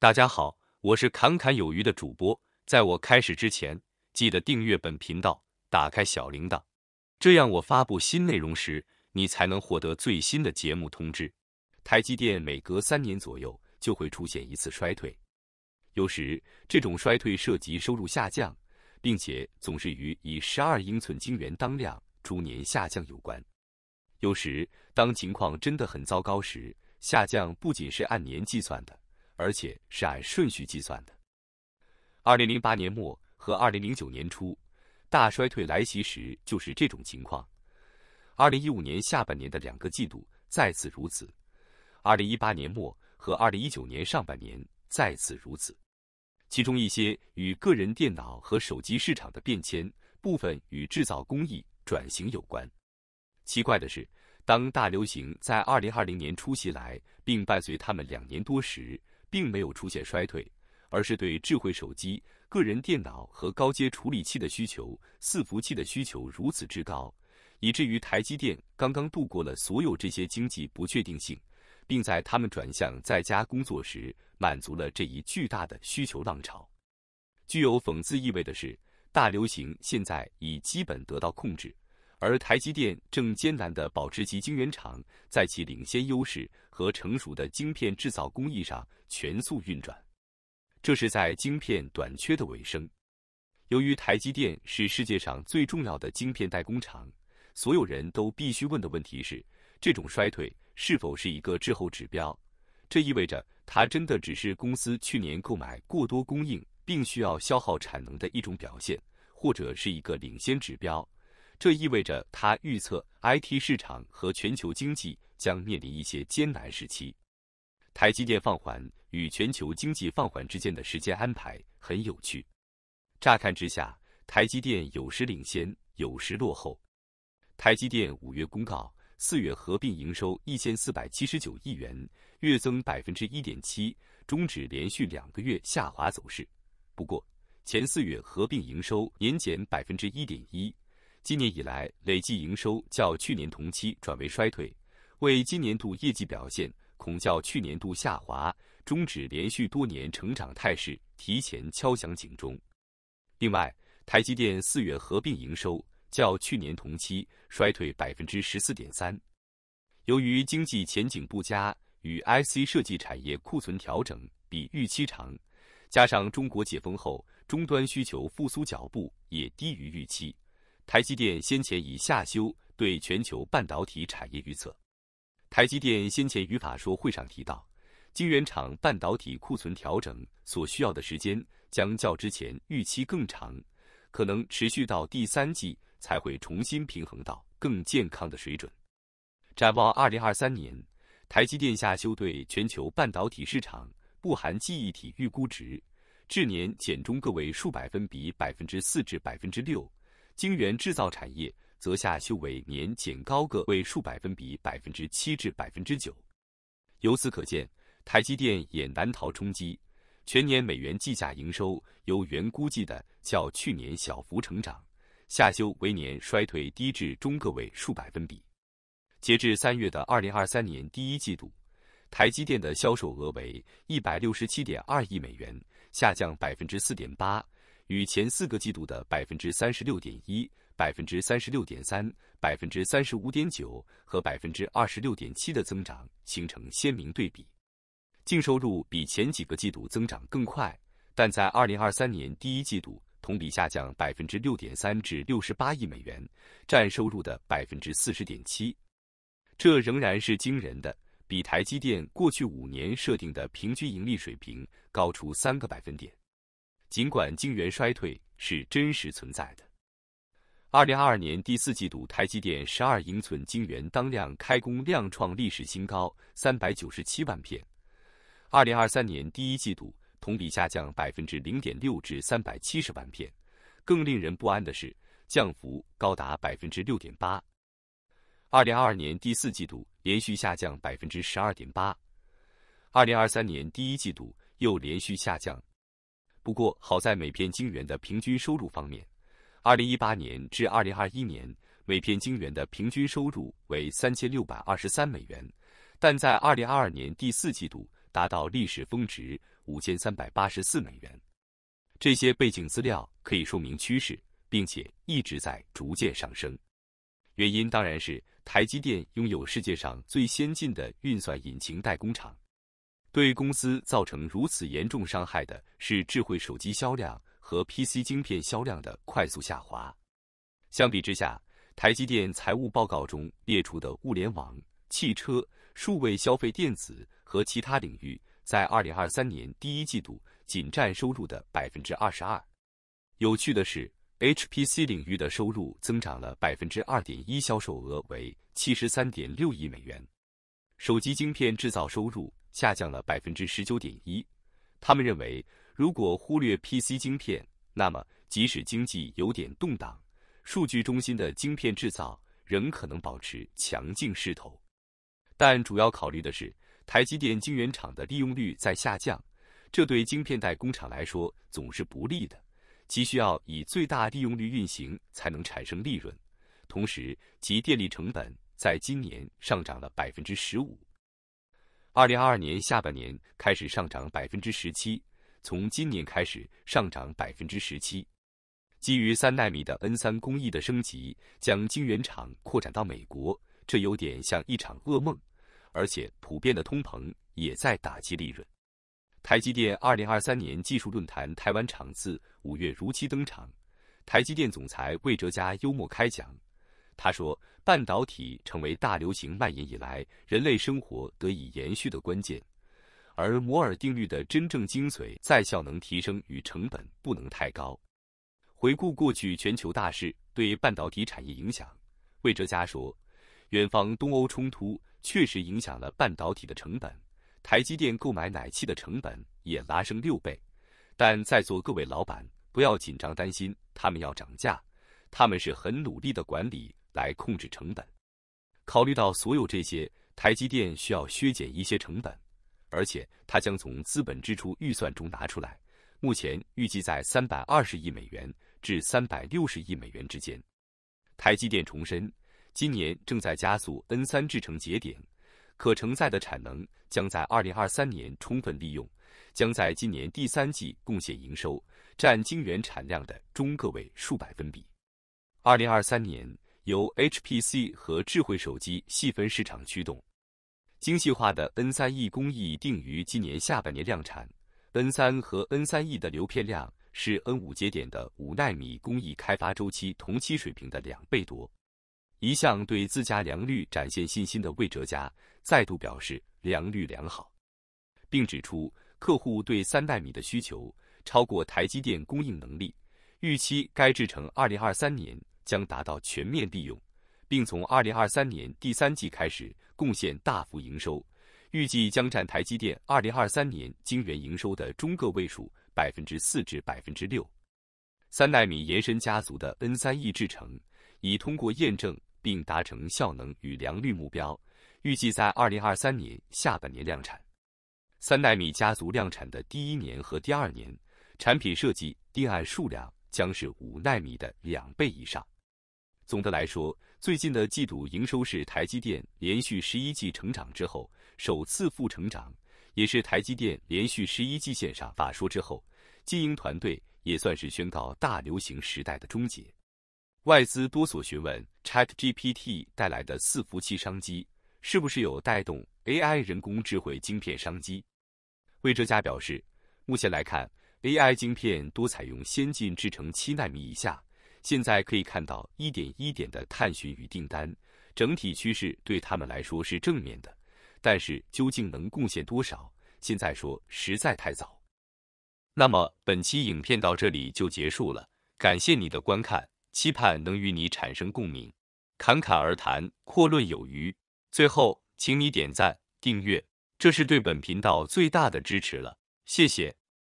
大家好，我是侃侃有余的主播。在我开始之前，记得订阅本频道，打开小铃铛，这样我发布新内容时，你才能获得最新的节目通知。台积电每隔三年左右就会出现一次衰退，有时这种衰退涉及收入下降，并且总是与以十二英寸晶圆当量逐年下降有关。有时，当情况真的很糟糕时，下降不仅是按年计算的。而且是按顺序计算的。二零零八年末和二零零九年初，大衰退来袭时就是这种情况。二零一五年下半年的两个季度再次如此。二零一八年末和二零一九年上半年再次如此。其中一些与个人电脑和手机市场的变迁，部分与制造工艺转型有关。奇怪的是，当大流行在二零二零年初袭来，并伴随他们两年多时。并没有出现衰退，而是对智慧手机、个人电脑和高阶处理器的需求、伺服器的需求如此之高，以至于台积电刚刚度过了所有这些经济不确定性，并在他们转向在家工作时满足了这一巨大的需求浪潮。具有讽刺意味的是，大流行现在已基本得到控制。而台积电正艰难地保持其晶圆厂在其领先优势和成熟的晶片制造工艺上全速运转。这是在晶片短缺的尾声。由于台积电是世界上最重要的晶片代工厂，所有人都必须问的问题是：这种衰退是否是一个滞后指标？这意味着它真的只是公司去年购买过多供应，并需要消耗产能的一种表现，或者是一个领先指标？这意味着他预测 IT 市场和全球经济将面临一些艰难时期。台积电放缓与全球经济放缓之间的时间安排很有趣。乍看之下，台积电有时领先，有时落后。台积电五月公告，四月合并营收一千四百七十九亿元，月增百分之一点七，终止连续两个月下滑走势。不过，前四月合并营收年减百分之一点一。今年以来累计营收较去年同期转为衰退，为今年度业绩表现恐较去年度下滑，终止连续多年成长态势，提前敲响警钟。另外，台积电四月合并营收较去年同期衰退百分之十四点三，由于经济前景不佳，与 IC 设计产业库存调整比预期长，加上中国解封后终端需求复苏脚步也低于预期。台积电先前已下修对全球半导体产业预测。台积电先前语法说会上提到，晶圆厂半导体库存调整所需要的时间将较之前预期更长，可能持续到第三季才会重新平衡到更健康的水准。展望二零二三年，台积电下修对全球半导体市场不含记忆体预估值，至年减中个位数百分比百分之四至百分之六。晶圆制造产业则下修为年减高个位数百分比百分之七至百分之九。由此可见，台积电也难逃冲击。全年美元计价营收由原估计的较去年小幅成长，下修为年衰退低至中个位数百分比。截至三月的二零二三年第一季度，台积电的销售额为一百六十七点二亿美元，下降百分之四点八。与前四个季度的百分之三十六点一、百分之三十六点三、百分之三十五点九和百分之二十六点七的增长形成鲜明对比。净收入比前几个季度增长更快，但在二零二三年第一季度同比下降百分之六点三至六十八亿美元，占收入的百分之四十点七，这仍然是惊人的，比台积电过去五年设定的平均盈利水平高出三个百分点。尽管晶圆衰退是真实存在的，二零二二年第四季度台积电十二英寸晶圆当量开工量创历史新高，三百九十七万片。二零二三年第一季度同比下降百分之零点六至三百七十万片，更令人不安的是，降幅高达百分之六点八。二零二二年第四季度连续下降百分之十二点八，二零二三年第一季度又连续下降。不过，好在每片晶圆的平均收入方面，2018年至2021年，每片晶圆的平均收入为3623美元，但在2022年第四季度达到历史峰值5384美元。这些背景资料可以说明趋势，并且一直在逐渐上升。原因当然是台积电拥有世界上最先进的运算引擎代工厂。对公司造成如此严重伤害的是智慧手机销量和 PC 晶片销量的快速下滑。相比之下，台积电财务报告中列出的物联网、汽车、数位消费电子和其他领域，在2023年第一季度仅占收入的22%。有趣的是，HPC 领域的收入增长了2.1%，销售额为73.6亿美元。手机晶片制造收入。下降了百分之十九点一。他们认为，如果忽略 PC 晶片，那么即使经济有点动荡，数据中心的晶片制造仍可能保持强劲势头。但主要考虑的是，台积电晶圆厂的利用率在下降，这对晶片代工厂来说总是不利的。其需要以最大利用率运行才能产生利润，同时其电力成本在今年上涨了百分之十五。二零二二年下半年开始上涨百分之十七，从今年开始上涨百分之十七。基于三纳米的 N 三工艺的升级，将晶圆厂扩展到美国，这有点像一场噩梦。而且普遍的通膨也在打击利润。台积电二零二三年技术论坛台湾场次五月如期登场，台积电总裁魏哲嘉幽默开讲。他说：“半导体成为大流行蔓延以来人类生活得以延续的关键，而摩尔定律的真正精髓在效能提升与成本不能太高。”回顾过去全球大势对半导体产业影响，魏哲家说：“远方东欧冲突确实影响了半导体的成本，台积电购买奶气的成本也拉升六倍。但在座各位老板不要紧张担心，他们要涨价，他们是很努力的管理。”来控制成本，考虑到所有这些，台积电需要削减一些成本，而且它将从资本支出预算中拿出来，目前预计在三百二十亿美元至三百六十亿美元之间。台积电重申，今年正在加速 N 三制程节点，可承载的产能将在二零二三年充分利用，将在今年第三季贡献营收，占晶圆产量的中个位数百分比。二零二三年。由 HPC 和智慧手机细分市场驱动，精细化的 N3E 工艺定于今年下半年量产。N3 和 N3E 的流片量是 N5 节点的五纳米工艺开发周期同期水平的两倍多。一向对自家良率展现信心的魏哲嘉再度表示良率良好，并指出客户对三纳米的需求超过台积电供应能力，预期该制成二零二三年。将达到全面利用，并从二零二三年第三季开始贡献大幅营收，预计将占台积电二零二三年晶圆营收的中个位数百分之四至百分之六。三纳米延伸家族的 N 三 E 制程已通过验证并达成效能与良率目标，预计在二零二三年下半年量产。三纳米家族量产的第一年和第二年，产品设计定案数量将是五纳米的两倍以上。总的来说，最近的季度营收是台积电连续十一季成长之后首次负成长，也是台积电连续十一季线上法说之后，经营团队也算是宣告大流行时代的终结。外资多所询问 ChatGPT 带来的伺服器商机，是不是有带动 AI 人工智慧晶片商机？魏哲嘉表示，目前来看，AI 晶片多采用先进制程七纳米以下。现在可以看到一点一点的探寻与订单，整体趋势对他们来说是正面的，但是究竟能贡献多少，现在说实在太早。那么本期影片到这里就结束了，感谢你的观看，期盼能与你产生共鸣。侃侃而谈，阔论有余。最后，请你点赞、订阅，这是对本频道最大的支持了，谢谢。